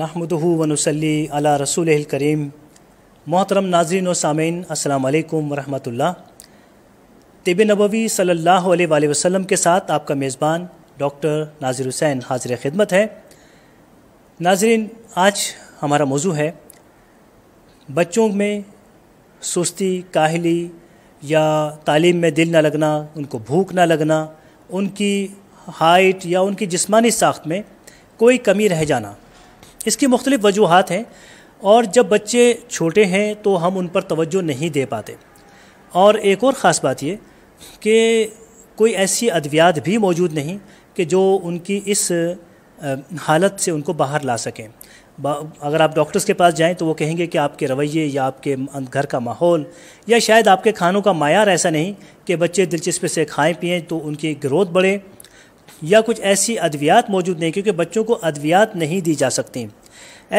नहमदहू वनसली अला रसूल करीम मोहतरम नाजरन सामीन असलकम वरहमल तिब नबवी सल्ला वसम के साथ आपका मेज़बान डॉक्टर नाजिर हुसैन हाजिर ख़िदमत है नाजरीन आज हमारा मौजू है बच्चों में सुस्ती काहली या तालीम में दिल ना लगना उनको भूख ना लगना उनकी हाइट या उनकी जिस्मानी साख्त में कोई कमी रह जाना इसकी मुख्तलिफ़ वजूहत हैं और जब बच्चे छोटे हैं तो हम उन पर तवज्जो नहीं दे पाते और एक और ख़ास बात ये कि कोई ऐसी अद्वियात भी मौजूद नहीं कि जो उनकी इस हालत से उनको बाहर ला सकें अगर आप डॉक्टर्स के पास जाएं तो वो कहेंगे कि आपके रवैये या आपके अं-, घर का माहौल या शायद आपके खानों का मायार ऐसा नहीं कि बच्चे दिलचस्पी से खाएं पिएं तो उनकी ग्रोथ बढ़े या कुछ ऐसी अद्वियात मौजूद नहीं क्योंकि बच्चों को अद्वियात नहीं दी जा सकती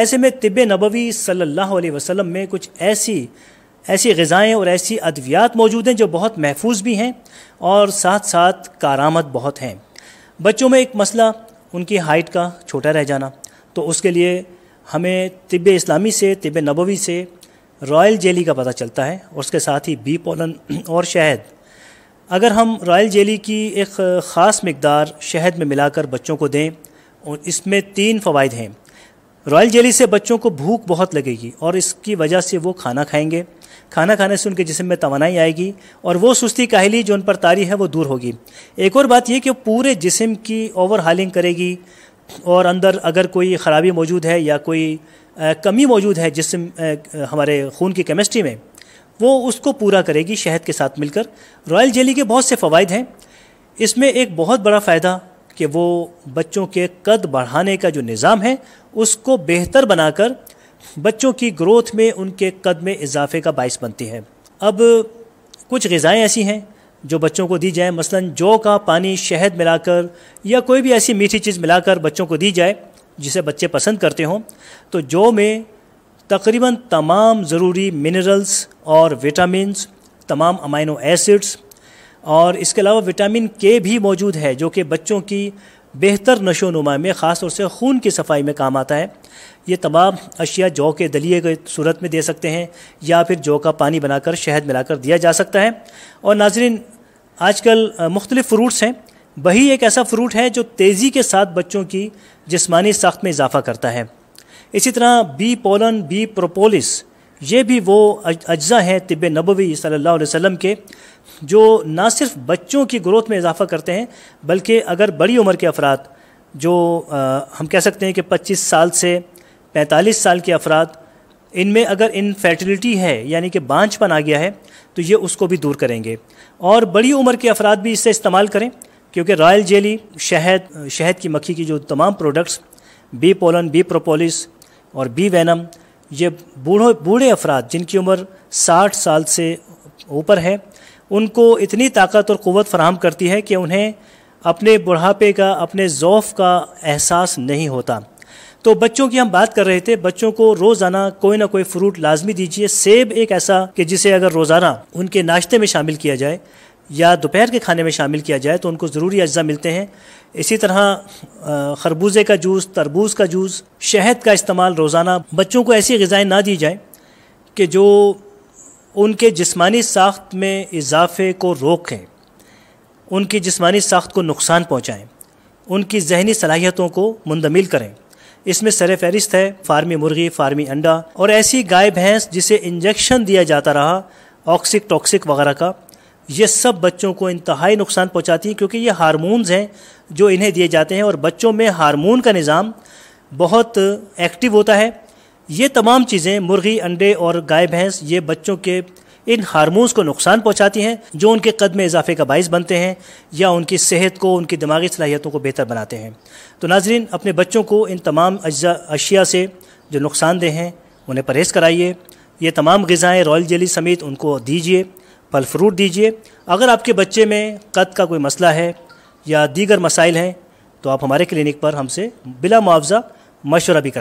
ऐसे में तिब नबवी सल्ला वसलम में कुछ ऐसी ऐसी गज़ाएँ और ऐसी अद्वियात मौजूद हैं जो बहुत महफूज भी हैं और साथ साथ कारामद बहुत हैं बच्चों में एक मसला उनकी हाइट का छोटा रह जाना तो उसके लिए हमें तिब इस्लामी से तिब नबवी से रॉयल जेली का पता चलता है और उसके साथ ही बी पोलन और शहद अगर हम रॉयल जेली की एक ख़ास मकदार शहद में मिलाकर बच्चों को दें और इसमें तीन फ़वाद हैं रॉयल जेली से बच्चों को भूख बहुत लगेगी और इसकी वजह से वो खाना खाएंगे खाना खाने से उनके जिसम में तोानाई आएगी और वो सुस्ती काहली जो उन पर तारी है वो दूर होगी एक और बात यह कि पूरे जिसम की ओवर हालिंग करेगी और अंदर अगर कोई ख़राबी मौजूद है या कोई कमी मौजूद है जिसम हमारे खून की केमिस्ट्री में वो उसको पूरा करेगी शहद के साथ मिलकर रॉयल जेली के बहुत से फ़वाद हैं इसमें एक बहुत बड़ा फ़ायदा कि वो बच्चों के कद बढ़ाने का जो निज़ाम है उसको बेहतर बनाकर बच्चों की ग्रोथ में उनके कद में इजाफे का बायस बनती है अब कुछ गज़ाएँ ऐसी हैं जो बच्चों को दी जाए मसलन जौ का पानी शहद मिलाकर या कोई भी ऐसी मीठी चीज़ मिलाकर बच्चों को दी जाए जिसे बच्चे पसंद करते हों तो जौ में तकरीबन तमाम ज़रूरी मिनरल्स और विटामिनस तमाम अमाइनो एसिड्स और इसके अलावा विटामिन के भी मौजूद है जो कि बच्चों की बेहतर नशो नुमा में ख़ास तौर से खून की सफाई में काम आता है ये तमाम अशिया जौ के दलिए के सूरत में दे सकते हैं या फिर जौ का पानी बनाकर शहद मिलाकर दिया जा सकता है और नाजरीन आजकल मुख्तलिफ़ फ्रूट्स हैं वही एक ऐसा फ्रूट है जो तेज़ी के साथ बच्चों की जिस्मानी साख्त में इजाफ़ा करता है इसी तरह बी पोलन बी प्रोपोलिस ये भी वो अज्जा हैं तिब नबवी सल्लल्लाहु अलैहि वसल्लम के जो ना सिर्फ बच्चों की ग्रोथ में इजाफा करते हैं बल्कि अगर बड़ी उम्र के अफराद जो आ, हम कह सकते हैं कि 25 साल से 45 साल के अफराद इनमें अगर इनफर्टिलिटी है यानी कि बांझपन आ गया है तो ये उसको भी दूर करेंगे और बड़ी उम्र के अफराद भी इसे इस्तेमाल करें क्योंकि रॉयल जेली शहद शहद की मक्खी की जो तमाम products bee pollen bee propolis और बी वैनम ये बूढ़ों बूढ़े अफराद जिनकी उम्र 60 साल से ऊपर है उनको इतनी ताकत और क़वत फराहम करती है कि उन्हें अपने बुढ़ापे का अपने ज़ौफ़ का एहसास नहीं होता तो बच्चों की हम बात कर रहे थे बच्चों को रोज़ाना कोई ना कोई फ्रूट लाजमी दीजिए सेब एक ऐसा कि जिसे अगर रोज़ाना उनके नाश्ते में शामिल किया जाए या दोपहर के खाने में शामिल किया जाए तो उनको ज़रूरी अज्जा मिलते हैं इसी तरह खरबूजे का जूस तरबूज का जूस शहद का इस्तेमाल रोज़ाना बच्चों को ऐसी गज़ाएँ ना दी जाएँ कि जो उनके जिस्मानी साख्त में इजाफे को रोकें उनकी जिस्मानी साख्त को नुकसान पहुँचाएँ उनकी जहनी सलाहियतों को मुंदमिल करें इसमें सर फहरिस्त है फार्मी मुर्गी फार्मी अंडा और ऐसी गाय भैंस जिसे इंजेक्शन दिया जाता रहा ऑक्सिक टॉक्सिक वगैरह का ये सब बच्चों को इंतहाई नुकसान पहुंचाती हैं क्योंकि ये हारमोन्स हैं जो इन्हें दिए जाते हैं और बच्चों में हारमोन का निज़ाम बहुत एक्टिव होता है ये तमाम चीज़ें मुर्गी अंडे और गाय भैंस ये बच्चों के इन हारमोन्स को नुकसान पहुंचाती हैं जो उनके कद में इजाफे का बायस बनते हैं या उनकी सेहत को उनकी दिमागी सलाहियतों को बेहतर बनाते हैं तो नाजरीन अपने बच्चों को इन तमाम अज्जा अशिया से जो नुकसानदेह हैं उन्हें परहेज़ कराइए ये तमाम गज़ाएँ रॉयल जेली समेत उनको दीजिए फल फ्रूट दीजिए अगर आपके बच्चे में कद का कोई मसला है या दीगर मसाइल हैं तो आप हमारे क्लिनिक पर हमसे बिला मुआवजा मशवरा भी कर